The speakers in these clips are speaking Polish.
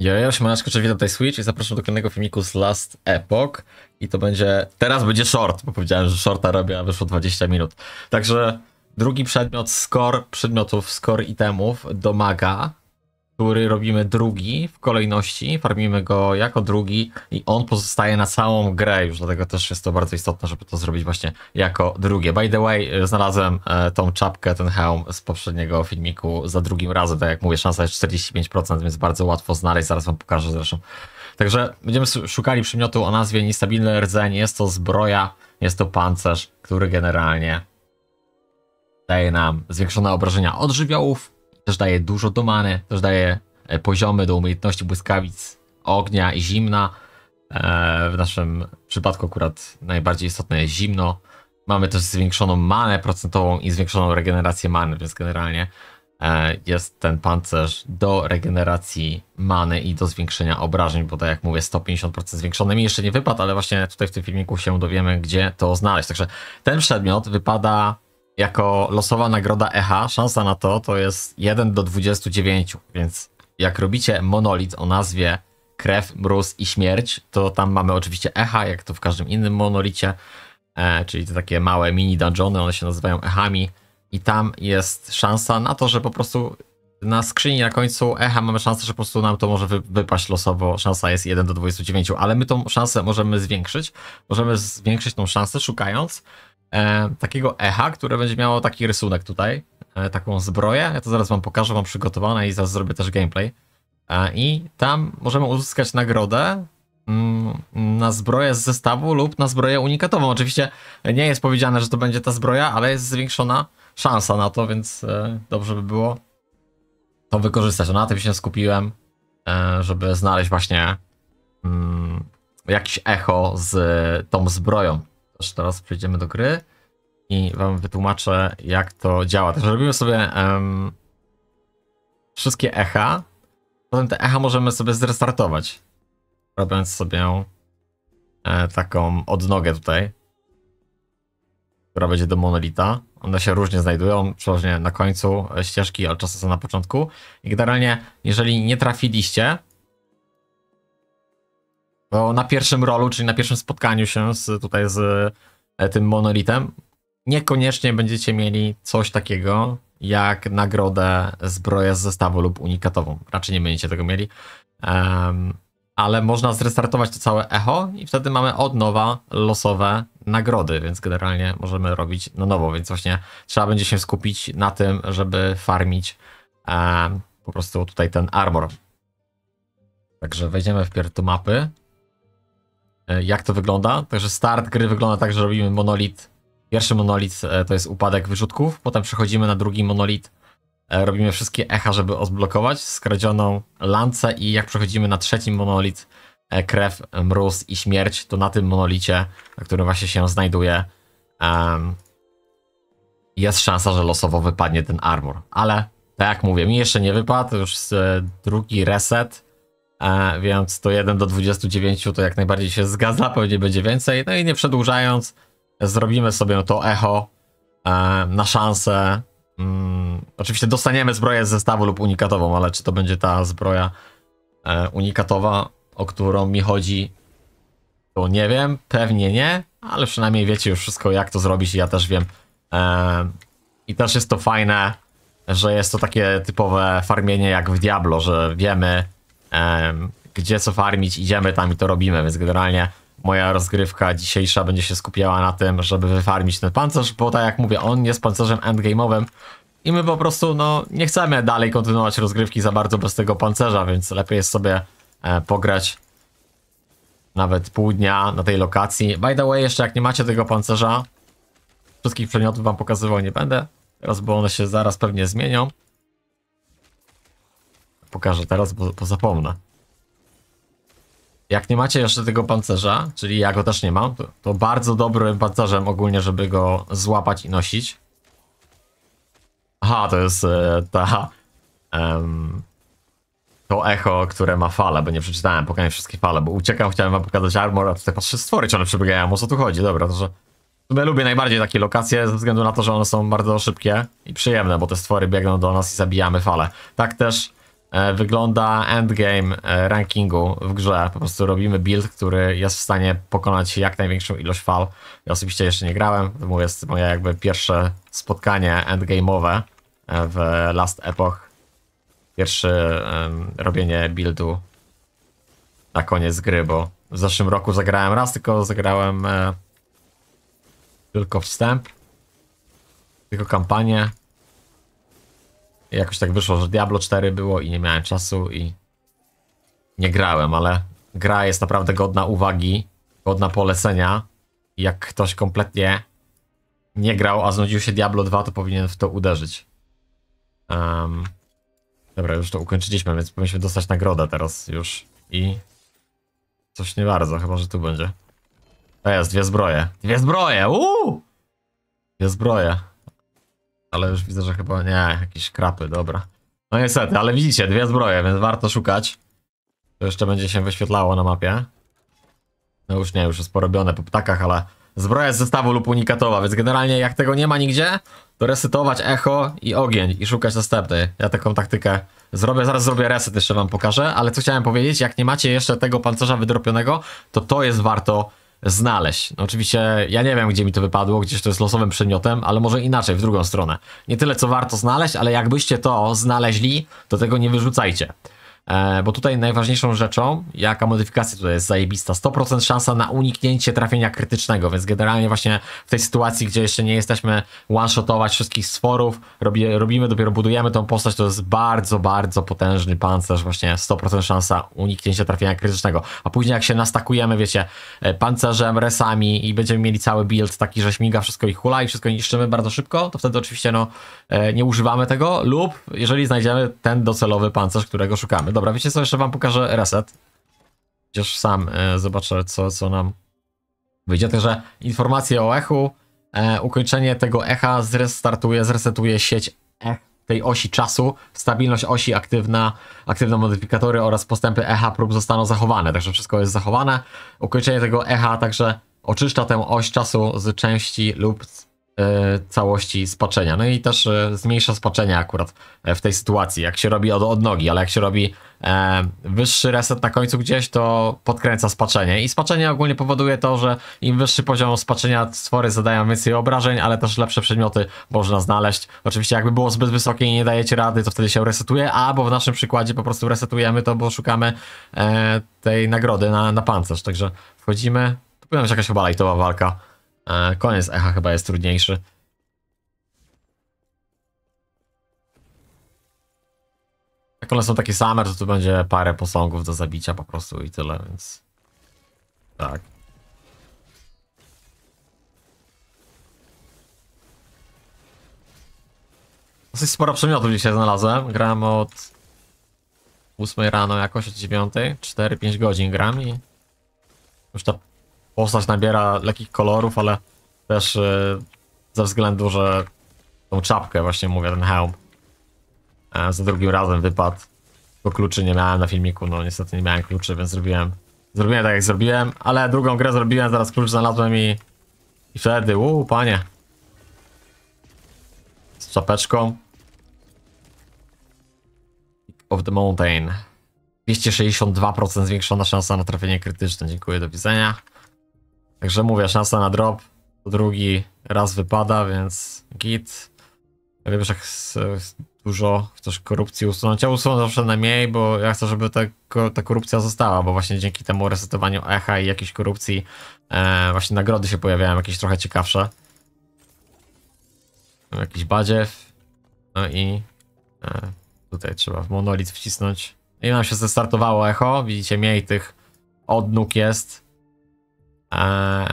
Jojo, ja się Manaszko, czy witam tutaj Switch i zapraszam do kolejnego filmiku z Last Epoch. I to będzie, teraz będzie short, bo powiedziałem, że shorta robię, a wyszło 20 minut. Także drugi przedmiot, score przedmiotów, score itemów domaga który robimy drugi w kolejności, farmimy go jako drugi i on pozostaje na całą grę już, dlatego też jest to bardzo istotne, żeby to zrobić właśnie jako drugie. By the way, znalazłem e, tą czapkę, ten hełm z poprzedniego filmiku za drugim razem, tak jak mówię, szansa jest 45%, więc bardzo łatwo znaleźć, zaraz wam pokażę zresztą. Także będziemy szukali przymiotu o nazwie niestabilny rdzeń, jest to zbroja, jest to pancerz, który generalnie daje nam zwiększone obrażenia od żywiołów, też daje dużo do many, też daje e, poziomy do umiejętności błyskawic, ognia i zimna. E, w naszym przypadku akurat najbardziej istotne jest zimno. Mamy też zwiększoną manę procentową i zwiększoną regenerację many, więc generalnie e, jest ten pancerz do regeneracji many i do zwiększenia obrażeń, bo tak jak mówię 150% zwiększony mi jeszcze nie wypadł, ale właśnie tutaj w tym filmiku się dowiemy gdzie to znaleźć. Także ten przedmiot wypada jako losowa nagroda EH, szansa na to to jest 1 do 29, więc jak robicie monolit o nazwie Krew, Mróz i Śmierć, to tam mamy oczywiście EH, jak to w każdym innym monolicie, e, czyli te takie małe mini dungeony, one się nazywają EHami i tam jest szansa na to, że po prostu na skrzyni na końcu echa mamy szansę, że po prostu nam to może wypaść losowo. Szansa jest 1 do 29, ale my tą szansę możemy zwiększyć. Możemy zwiększyć tą szansę szukając e, takiego echa, które będzie miało taki rysunek tutaj, e, taką zbroję. Ja to zaraz wam pokażę, mam przygotowane i zaraz zrobię też gameplay. E, I tam możemy uzyskać nagrodę mm, na zbroję z zestawu lub na zbroję unikatową. Oczywiście nie jest powiedziane, że to będzie ta zbroja, ale jest zwiększona szansa na to, więc e, dobrze by było to wykorzystać. No, na tym się skupiłem, e, żeby znaleźć właśnie mm, jakiś echo z tą zbroją. Też teraz przejdziemy do gry i wam wytłumaczę, jak to działa. Także robimy sobie um, wszystkie echa. Potem te echa możemy sobie zrestartować. Robiąc sobie e, taką odnogę tutaj, która będzie do monolita. One się różnie znajdują, przeważnie na końcu ścieżki, ale czasem są na początku. I generalnie, jeżeli nie trafiliście, bo na pierwszym rolu, czyli na pierwszym spotkaniu się z, tutaj z e, tym monolitem, niekoniecznie będziecie mieli coś takiego jak nagrodę zbroję z zestawu lub unikatową. Raczej nie będziecie tego mieli. Um, ale można zrestartować to całe echo i wtedy mamy od nowa losowe nagrody, więc generalnie możemy robić na nowo, więc właśnie trzeba będzie się skupić na tym, żeby farmić um, po prostu tutaj ten armor. Także wejdziemy wpierw do mapy. E, jak to wygląda. Także start gry wygląda tak, że robimy monolit. Pierwszy monolit e, to jest upadek wyrzutków, potem przechodzimy na drugi monolit. E, robimy wszystkie echa, żeby odblokować skradzioną lancę i jak przechodzimy na trzeci monolit, krew, mróz i śmierć, to na tym monolicie, na którym właśnie się znajduje, um, jest szansa, że losowo wypadnie ten armor. Ale tak jak mówię, mi jeszcze nie wypadł, już drugi reset więc więc 1 do 29 to jak najbardziej się zgadza, pewnie będzie więcej. No i nie przedłużając, zrobimy sobie to echo e, na szansę. Mm, oczywiście dostaniemy zbroję z zestawu lub unikatową, ale czy to będzie ta zbroja e, unikatowa, o którą mi chodzi, to nie wiem. Pewnie nie, ale przynajmniej wiecie już wszystko, jak to zrobić i ja też wiem. E, I też jest to fajne, że jest to takie typowe farmienie jak w Diablo, że wiemy, gdzie co farmić, idziemy tam i to robimy, więc generalnie moja rozgrywka dzisiejsza będzie się skupiała na tym, żeby wyfarmić ten pancerz, bo tak jak mówię, on jest pancerzem endgame'owym i my po prostu no, nie chcemy dalej kontynuować rozgrywki za bardzo bez tego pancerza, więc lepiej jest sobie e, pograć nawet pół dnia na tej lokacji. By the way, jeszcze jak nie macie tego pancerza, wszystkich przedmiotów wam pokazywał nie będę, teraz bo one się zaraz pewnie zmienią pokażę teraz, bo, bo zapomnę. Jak nie macie jeszcze tego pancerza, czyli ja go też nie mam, to, to bardzo dobrym pancerzem ogólnie, żeby go złapać i nosić. Aha, to jest e, ta... Um, to echo, które ma fale, bo nie przeczytałem, pokażę wszystkie fale, bo uciekam, chciałem wam pokazać armor, a tutaj patrzę stwory, czy one przebiegają, o co tu chodzi, dobra, to że... Ja lubię najbardziej takie lokacje, ze względu na to, że one są bardzo szybkie i przyjemne, bo te stwory biegną do nas i zabijamy fale. Tak też E, wygląda endgame e, rankingu w grze. Po prostu robimy build, który jest w stanie pokonać jak największą ilość fal. Ja osobiście jeszcze nie grałem, to jest moje jakby pierwsze spotkanie endgame'owe e, w Last Epoch. Pierwsze um, robienie buildu na koniec gry, bo w zeszłym roku zagrałem raz, tylko zagrałem e, tylko wstęp, tylko kampanię jakoś tak wyszło, że Diablo 4 było i nie miałem czasu i nie grałem, ale gra jest naprawdę godna uwagi, godna polecenia. Jak ktoś kompletnie nie grał, a znudził się Diablo 2, to powinien w to uderzyć. Um, dobra, już to ukończyliśmy, więc powinniśmy dostać nagrodę teraz już. I coś nie bardzo, chyba że tu będzie. To jest, dwie zbroje. Dwie zbroje! Uuu! Dwie zbroje ale już widzę, że chyba nie, jakieś krapy, dobra. No niestety, ale widzicie, dwie zbroje, więc warto szukać. To jeszcze będzie się wyświetlało na mapie. No już nie, już jest porobione po ptakach, ale zbroja z zestawu lub unikatowa, więc generalnie jak tego nie ma nigdzie, to resytować echo i ogień i szukać następnej. Ja taką taktykę zrobię, zaraz zrobię reset, jeszcze wam pokażę, ale co chciałem powiedzieć, jak nie macie jeszcze tego pancerza wydropionego, to to jest warto znaleźć. No oczywiście ja nie wiem, gdzie mi to wypadło, gdzieś to jest losowym przedmiotem, ale może inaczej, w drugą stronę. Nie tyle, co warto znaleźć, ale jakbyście to znaleźli, to tego nie wyrzucajcie. E, bo tutaj najważniejszą rzeczą, jaka modyfikacja tutaj jest zajebista, 100% szansa na uniknięcie trafienia krytycznego, więc generalnie właśnie w tej sytuacji, gdzie jeszcze nie jesteśmy one-shotować wszystkich sforów, robi, robimy, dopiero budujemy tą postać, to jest bardzo, bardzo potężny pancerz, właśnie 100% szansa uniknięcia trafienia krytycznego, a później jak się nastakujemy, wiecie, e, pancerzem, resami i będziemy mieli cały build taki, że śmiga wszystko i hula i wszystko niszczymy bardzo szybko, to wtedy oczywiście no e, nie używamy tego lub jeżeli znajdziemy ten docelowy pancerz, którego szukamy. Dobra, wiecie co, jeszcze wam pokażę reset. Przecież sam e, zobaczę, co, co nam wyjdzie. Także informacje o echu. E, ukończenie tego echa zrestartuje, zresetuje sieć ech tej osi czasu. Stabilność osi aktywna, aktywne modyfikatory oraz postępy echa prób zostaną zachowane. Także wszystko jest zachowane. Ukończenie tego echa także oczyszcza tę oś czasu z części lub E, całości spaczenia. No i też e, zmniejsza spaczenie akurat e, w tej sytuacji, jak się robi od, od nogi, ale jak się robi wyższy reset na końcu gdzieś, to podkręca spaczenie. I spaczenie ogólnie powoduje to, że im wyższy poziom spaczenia stwory zadają więcej obrażeń, ale też lepsze przedmioty można znaleźć. Oczywiście jakby było zbyt wysokie i nie dajecie rady, to wtedy się resetuje, albo w naszym przykładzie po prostu resetujemy to, bo szukamy tej nagrody na, na pancerz. Także wchodzimy. Tu powinna być jakaś chyba lajtowa walka. A koniec echa chyba jest trudniejszy. Jak one są takie same, to tu będzie parę posągów do zabicia po prostu i tyle, więc... Tak. Dosyć sporo przedmiotów dzisiaj znalazłem. Gram od 8 rano jakoś, od 9. 4-5 godzin gram i już ta postać nabiera lekkich kolorów, ale też y, ze względu, że tą czapkę właśnie mówię, ten hełm e, za drugim razem wypadł, bo kluczy nie miałem na filmiku, no niestety nie miałem kluczy, więc zrobiłem zrobiłem tak jak zrobiłem, ale drugą grę zrobiłem, zaraz klucz znalazłem i i wtedy, uuu panie z czapeczką of the Mountain 262% zwiększona szansa na trafienie krytyczne, dziękuję, do widzenia Także mówię, szansa na drop. To drugi raz wypada, więc git. Wiesz, jak dużo chcesz korupcji usunąć. Ja usunę zawsze najmniej, bo ja chcę, żeby ta, ta korupcja została, bo właśnie dzięki temu resetowaniu echa i jakiejś korupcji e, właśnie nagrody się pojawiają jakieś trochę ciekawsze. Jakiś badziew. No i e, tutaj trzeba w monolit wcisnąć. No I nam się zestartowało echo. Widzicie, mniej tych odnóg jest. Eee,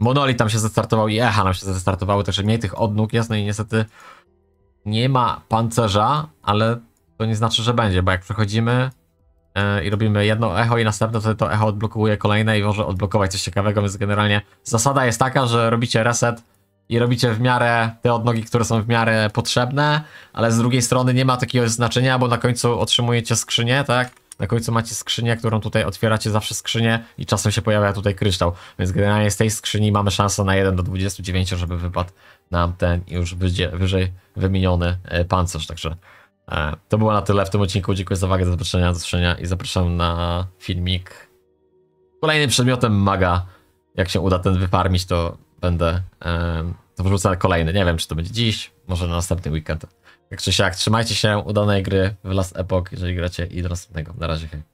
Monoli tam się zestartował i Echa nam się zestartowały, także mniej tych odnóg, jasne no i niestety nie ma pancerza, ale to nie znaczy, że będzie, bo jak przechodzimy e, i robimy jedno echo i następne, to to echo odblokowuje kolejne i może odblokować coś ciekawego, więc generalnie zasada jest taka, że robicie reset i robicie w miarę te odnogi, które są w miarę potrzebne, ale z drugiej strony nie ma takiego znaczenia, bo na końcu otrzymujecie skrzynię, tak? Na końcu macie skrzynię, którą tutaj otwieracie zawsze skrzynię i czasem się pojawia tutaj kryształ. Więc generalnie z tej skrzyni mamy szansę na 1 do 29, żeby wypadł nam ten już wyżej wymieniony e, pancerz. Także e, to było na tyle w tym odcinku. Dziękuję za uwagę, za zobaczenia, za zobaczenia i zapraszam na filmik. Kolejnym przedmiotem maga, jak się uda ten wyparmić, to będę e, to kolejny. Nie wiem, czy to będzie dziś, może na następny weekend. Jak czy siak, trzymajcie się, udanej gry w Last Epoch, jeżeli gracie i do następnego. Na razie, hej.